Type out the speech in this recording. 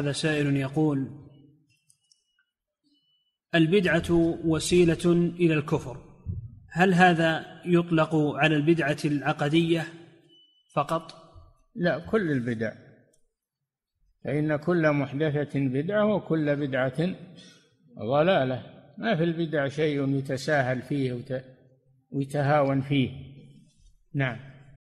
هذا سائل يقول البدعة وسيلة إلى الكفر هل هذا يطلق على البدعة العقدية فقط؟ لا كل البدع فإن كل محدثة بدعة وكل بدعة ضلالة ما في البدع شيء يتساهل فيه ويتهاون فيه نعم